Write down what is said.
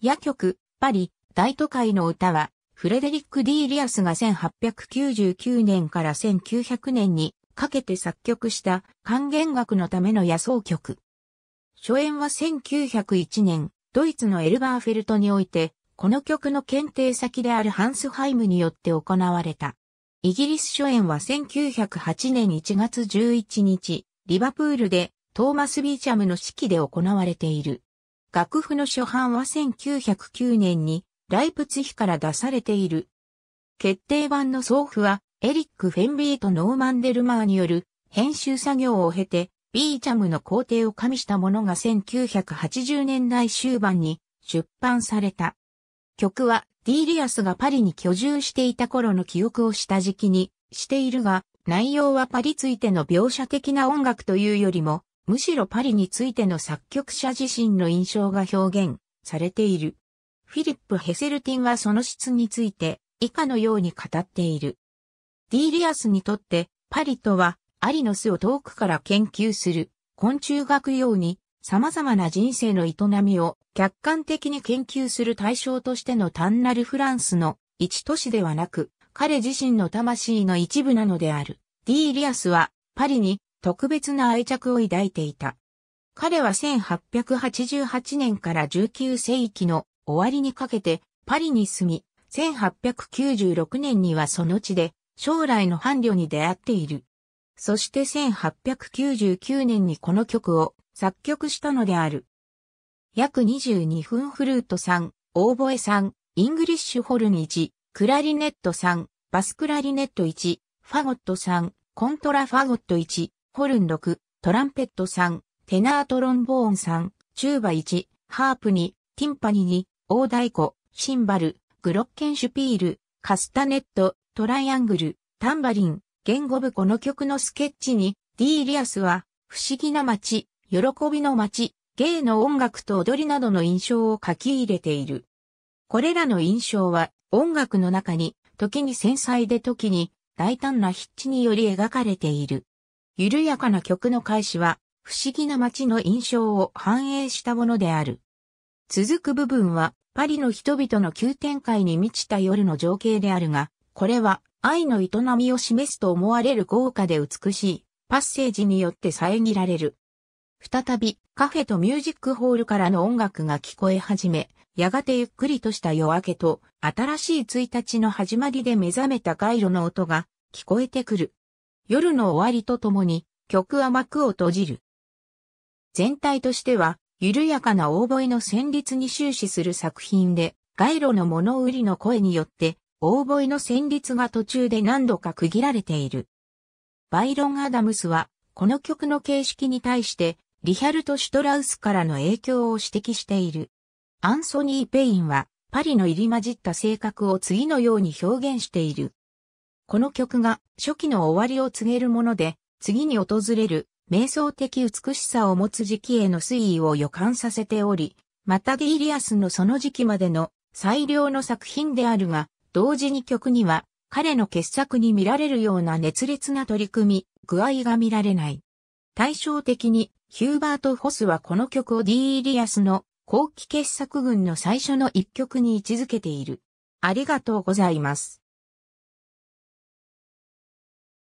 夜曲、パリ、大都会の歌は、フレデリック・ディーリアスが1899年から1900年にかけて作曲した還元楽のための野草曲。初演は1901年、ドイツのエルバーフェルトにおいて、この曲の検定先であるハンスハイムによって行われた。イギリス初演は1908年1月11日、リバプールでトーマス・ビーチャムの式で行われている。楽譜の初版は1909年にライプツヒから出されている。決定版の送付はエリック・フェンビーとノーマン・デルマーによる編集作業を経て、ビーチャムの工程を加味したものが1980年代終盤に出版された。曲はディーリアスがパリに居住していた頃の記憶を下敷きにしているが、内容はパリついての描写的な音楽というよりも、むしろパリについての作曲者自身の印象が表現されている。フィリップ・ヘセルティンはその質について以下のように語っている。ディーリアスにとってパリとはアリの巣を遠くから研究する昆虫学用に様々な人生の営みを客観的に研究する対象としての単なるフランスの一都市ではなく彼自身の魂の一部なのである。ディーリアスはパリに特別な愛着を抱いていた。彼は1888年から19世紀の終わりにかけてパリに住み、1896年にはその地で将来の伴侶に出会っている。そして1899年にこの曲を作曲したのである。約22分フルート3、オーボエ3、イングリッシュホルン1、クラリネット3、バスクラリネット1、ファゴット3、コントラファゴット1、ホルン6、トランペット3、テナートロンボーン3、チューバ1、ハープ2、ティンパニ2、大太鼓、シンバル、グロッケンシュピール、カスタネット、トライアングル、タンバリン、言語部この曲のスケッチに、ディーリアスは、不思議な街、喜びの街、芸の音楽と踊りなどの印象を書き入れている。これらの印象は、音楽の中に、時に繊細で時に、大胆な筆致により描かれている。緩やかな曲の開始は、不思議な街の印象を反映したものである。続く部分は、パリの人々の急展開に満ちた夜の情景であるが、これは愛の営みを示すと思われる豪華で美しいパッセージによって遮られる。再びカフェとミュージックホールからの音楽が聞こえ始め、やがてゆっくりとした夜明けと新しい1日の始まりで目覚めた街路の音が聞こえてくる。夜の終わりとともに曲は幕を閉じる。全体としては、緩やかなオーボエの旋律に終始する作品で、街路の物売りの声によって、オーボエの旋律が途中で何度か区切られている。バイロン・アダムスは、この曲の形式に対して、リヒャルト・シュトラウスからの影響を指摘している。アンソニー・ペインは、パリの入り混じった性格を次のように表現している。この曲が初期の終わりを告げるもので、次に訪れる瞑想的美しさを持つ時期への推移を予感させており、またディリアスのその時期までの最良の作品であるが、同時に曲には彼の傑作に見られるような熱烈な取り組み、具合が見られない。対照的にヒューバート・ホスはこの曲をディーリアスの後期傑作群の最初の一曲に位置づけている。ありがとうございます。